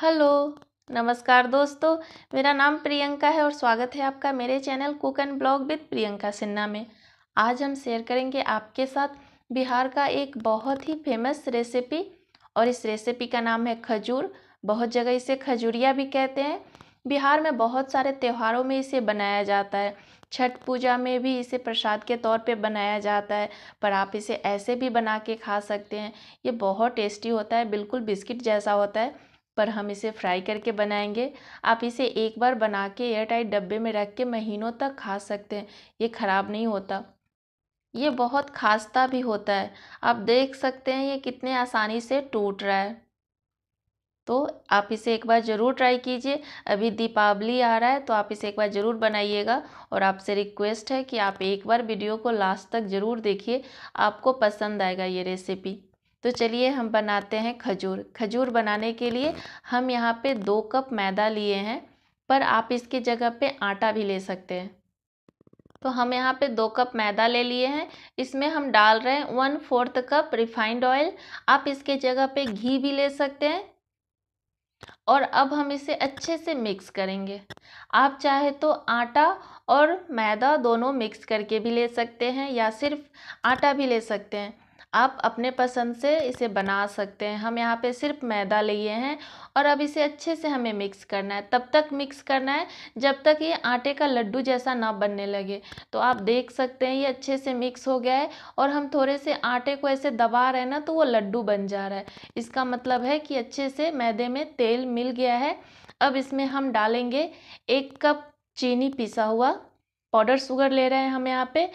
hello नमस्कार दोस्तों मेरा नाम प्रियंका है और स्वागत है आपका मेरे channel cook and blog with Priyanka Sinha में आज हम शेयर करेंगे आपके साथ बिहार का एक बहुत ही फेमस रेसिपी और इस रेसिपी का नाम है खजूर बहुत जगह इसे खजूरिया भी कहते हैं बिहार में बहुत सारे त्योहारों में इसे बनाया जाता है छठ पूजा में भी इसे प्रसाद के तौर पे बनाया जाता है पर आप इसे ऐसे भी बना के खा सकते हैं ये बहुत टेस्टी होता है बिल्कुल बिस्किट जैसा होता है पर हम इसे फ्राई करके बनाएंगे आप इसे एक बार बना के एयरटाइट डब्बे में रख के महीनों तक खा सकते हैं ये ख़राब नहीं होता ये बहुत खास्ता भी होता है आप देख सकते हैं ये कितने आसानी से टूट रहा है तो आप इसे एक बार ज़रूर ट्राई कीजिए अभी दीपावली आ रहा है तो आप इसे एक बार ज़रूर बनाइएगा और आपसे रिक्वेस्ट है कि आप एक बार वीडियो को लास्ट तक ज़रूर देखिए आपको पसंद आएगा ये रेसिपी तो चलिए हम बनाते हैं खजूर खजूर बनाने के लिए हम यहाँ पे दो कप मैदा लिए हैं पर आप इसकी जगह पे आटा भी ले सकते हैं तो हम यहाँ पे दो कप मैदा ले लिए हैं इसमें हम डाल रहे हैं one fourth cup refined oil आप इसके जगह पे घी भी ले सकते हैं और अब हम इसे अच्छे से मिक्स करेंगे आप चाहे तो आटा और मैदा दोनों मिक्स करके भी ले सकते हैं या सिर्फ आटा भी ले सकते हैं आप अपने पसंद से इसे बना सकते हैं हम यहाँ पे सिर्फ मैदा लिए हैं और अब इसे अच्छे से हमें मिक्स करना है तब तक मिक्स करना है जब तक ये आटे का लड्डू जैसा ना बनने लगे तो आप देख सकते हैं ये अच्छे से मिक्स हो गया है और हम थोड़े से आटे को ऐसे दबा रहे हैं ना तो वो लड्डू बन जा रहा है इसका मतलब है कि अच्छे से मैदे में तेल मिल गया है अब इसमें हम डालेंगे एक कप चीनी पिसा हुआ पाउडर शुगर ले रहे हैं हम यहाँ पर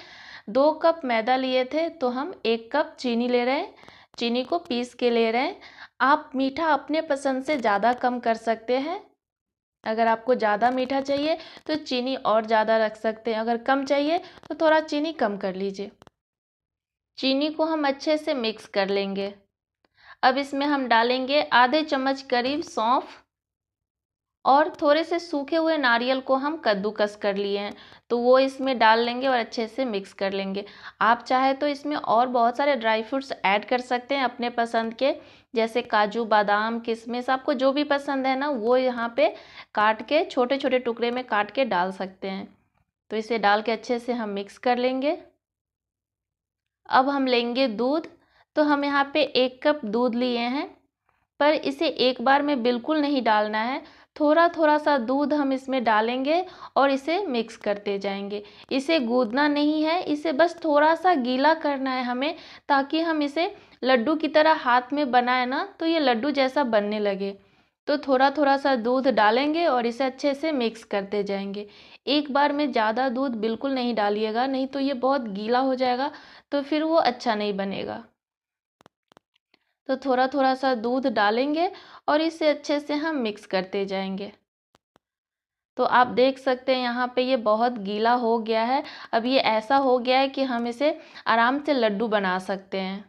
दो कप मैदा लिए थे तो हम एक कप चीनी ले रहे हैं चीनी को पीस के ले रहे हैं आप मीठा अपने पसंद से ज़्यादा कम कर सकते हैं अगर आपको ज़्यादा मीठा चाहिए तो चीनी और ज़्यादा रख सकते हैं अगर कम चाहिए तो थोड़ा चीनी कम कर लीजिए चीनी को हम अच्छे से मिक्स कर लेंगे अब इसमें हम डालेंगे आधे चम्मच करीब सौंफ और थोड़े से सूखे हुए नारियल को हम कद्दूकस कर लिए हैं तो वो इसमें डाल लेंगे और अच्छे से मिक्स कर लेंगे आप चाहे तो इसमें और बहुत सारे ड्राई फ्रूट्स ऐड कर सकते हैं अपने पसंद के जैसे काजू बादाम किशमिश आपको जो भी पसंद है ना वो यहाँ पे काट के छोटे छोटे टुकड़े में काट के डाल सकते हैं तो इसे डाल के अच्छे से हम मिक्स कर लेंगे अब हम लेंगे दूध तो हम यहाँ पर एक कप दूध लिए हैं पर इसे एक बार में बिल्कुल नहीं डालना है थोड़ा थोड़ा सा दूध हम इसमें डालेंगे और इसे मिक्स करते जाएंगे इसे गूदना नहीं है इसे बस थोड़ा सा गीला करना है हमें ताकि हम इसे लड्डू की तरह हाथ में बनाए ना तो ये लड्डू जैसा बनने लगे तो थोड़ा थोड़ा सा दूध डालेंगे और इसे अच्छे से मिक्स करते जाएंगे एक बार में ज़्यादा दूध बिल्कुल नहीं डालिएगा नहीं तो ये बहुत गीला हो जाएगा तो फिर वो अच्छा नहीं बनेगा तो थोड़ा थोड़ा सा दूध डालेंगे और इसे अच्छे से हम मिक्स करते जाएंगे तो आप देख सकते हैं यहाँ पे ये बहुत गीला हो गया है अब ये ऐसा हो गया है कि हम इसे आराम से लड्डू बना सकते हैं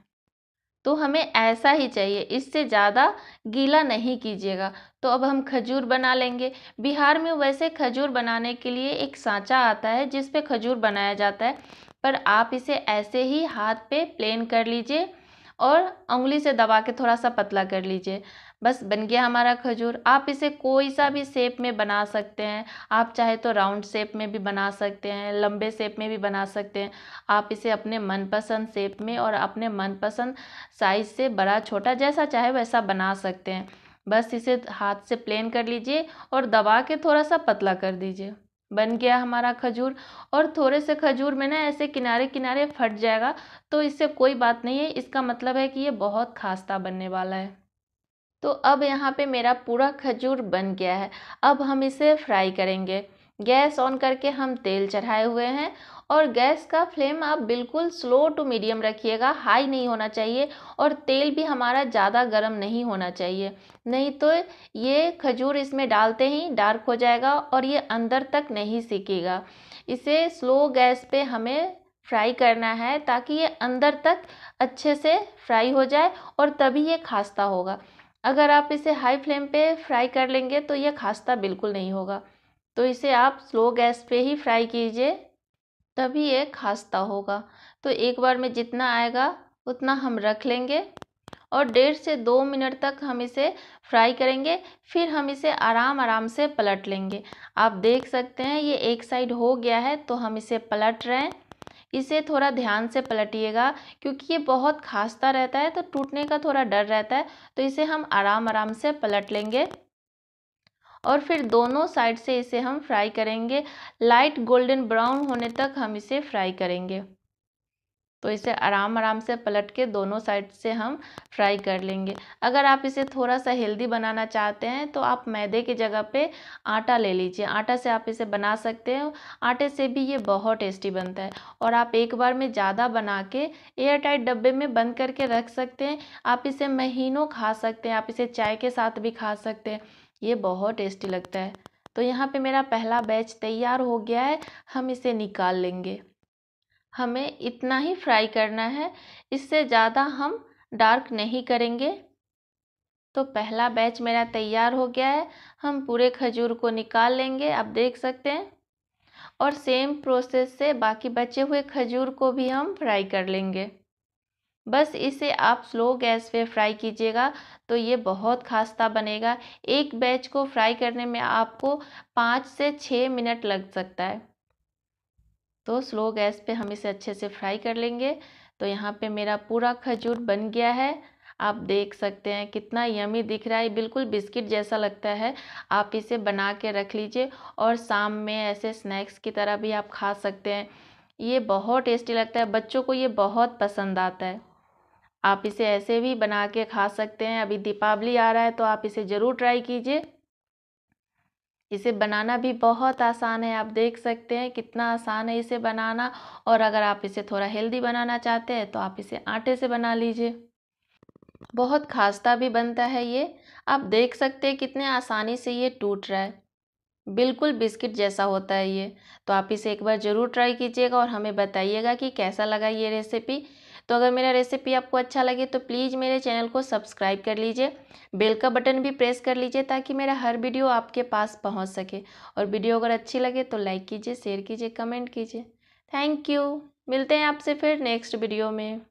तो हमें ऐसा ही चाहिए इससे ज़्यादा गीला नहीं कीजिएगा तो अब हम खजूर बना लेंगे बिहार में वैसे खजूर बनाने के लिए एक सांचा आता है जिस पे खजूर बनाया जाता है पर आप इसे ऐसे ही हाथ पे प्लेन कर लीजिए और उंगली से दबा के थोड़ा सा पतला कर लीजिए बस बन गया हमारा खजूर आप इसे कोई सा भी शेप में बना सकते हैं आप चाहे तो राउंड शेप में भी बना सकते हैं लंबे शेप में भी बना सकते हैं आप इसे अपने मनपसंद शेप में और अपने मनपसंद साइज से बड़ा छोटा जैसा चाहे वैसा बना सकते हैं बस इसे हाथ से प्लेन कर लीजिए और दबा के थोड़ा सा पतला कर दीजिए बन गया हमारा खजूर और थोड़े से खजूर में ना ऐसे किनारे किनारे फट जाएगा तो इससे कोई बात नहीं है इसका मतलब है कि ये बहुत खास्ता बनने वाला है तो अब यहाँ पे मेरा पूरा खजूर बन गया है अब हम इसे फ्राई करेंगे गैस ऑन करके हम तेल चढ़ाए हुए हैं और गैस का फ्लेम आप बिल्कुल स्लो टू मीडियम रखिएगा हाई नहीं होना चाहिए और तेल भी हमारा ज़्यादा गर्म नहीं होना चाहिए नहीं तो ये खजूर इसमें डालते ही डार्क हो जाएगा और ये अंदर तक नहीं सीखेगा इसे स्लो गैस पे हमें फ्राई करना है ताकि ये अंदर तक अच्छे से फ्राई हो जाए और तभी ये खास्ता होगा अगर आप इसे हाई फ्लेम पे फ्राई कर लेंगे तो ये खास्ता बिल्कुल नहीं होगा तो इसे आप स्लो गैस पे ही फ्राई कीजिए तभी ये खास्ता होगा तो एक बार में जितना आएगा उतना हम रख लेंगे और डेढ़ से दो मिनट तक हम इसे फ्राई करेंगे फिर हम इसे आराम आराम से पलट लेंगे आप देख सकते हैं ये एक साइड हो गया है तो हम इसे पलट रहे हैं इसे थोड़ा ध्यान से पलटिएगा क्योंकि ये बहुत खास्ता रहता है तो टूटने का थोड़ा डर रहता है तो इसे हम आराम आराम से पलट लेंगे और फिर दोनों साइड से इसे हम फ्राई करेंगे लाइट गोल्डन ब्राउन होने तक हम इसे फ्राई करेंगे तो इसे आराम आराम से पलट के दोनों साइड से हम फ्राई कर लेंगे अगर आप इसे थोड़ा सा हेल्दी बनाना चाहते हैं तो आप मैदे की जगह पे आटा ले लीजिए आटा से आप इसे बना सकते हैं आटे से भी ये बहुत टेस्टी बनता है और आप एक बार में ज़्यादा बना के एयर टाइट डब्बे में बंद करके रख सकते हैं आप इसे महीनों खा सकते हैं आप इसे चाय के साथ भी खा सकते हैं ये बहुत टेस्टी लगता है तो यहाँ पे मेरा पहला बैच तैयार हो गया है हम इसे निकाल लेंगे हमें इतना ही फ्राई करना है इससे ज़्यादा हम डार्क नहीं करेंगे तो पहला बैच मेरा तैयार हो गया है हम पूरे खजूर को निकाल लेंगे आप देख सकते हैं और सेम प्रोसेस से बाकी बचे हुए खजूर को भी हम फ्राई कर लेंगे बस इसे आप स्लो गैस पे फ्राई कीजिएगा तो ये बहुत खास्ता बनेगा एक बैच को फ्राई करने में आपको पाँच से छः मिनट लग सकता है तो स्लो गैस पे हम इसे अच्छे से फ्राई कर लेंगे तो यहाँ पे मेरा पूरा खजूर बन गया है आप देख सकते हैं कितना यमी दिख रहा है बिल्कुल बिस्किट जैसा लगता है आप इसे बना के रख लीजिए और शाम में ऐसे स्नैक्स की तरह भी आप खा सकते हैं ये बहुत टेस्टी लगता है बच्चों को ये बहुत पसंद आता है आप इसे ऐसे भी बना के खा सकते हैं अभी दीपावली आ रहा है तो आप इसे ज़रूर ट्राई कीजिए इसे बनाना भी बहुत आसान है आप देख सकते हैं कितना आसान है इसे बनाना और अगर आप इसे थोड़ा हेल्दी बनाना चाहते हैं तो आप इसे आटे से बना लीजिए बहुत खास्ता भी बनता है ये आप देख सकते हैं कितने आसानी से ये टूट रहा है बिल्कुल बिस्किट जैसा होता है ये तो आप इसे एक बार ज़रूर ट्राई कीजिएगा और हमें बताइएगा कि कैसा लगा ये रेसिपी तो अगर मेरा रेसिपी आपको अच्छा लगे तो प्लीज़ मेरे चैनल को सब्सक्राइब कर लीजिए बेल का बटन भी प्रेस कर लीजिए ताकि मेरा हर वीडियो आपके पास पहुंच सके और वीडियो अगर अच्छी लगे तो लाइक कीजिए शेयर कीजिए कमेंट कीजिए थैंक यू मिलते हैं आपसे फिर नेक्स्ट वीडियो में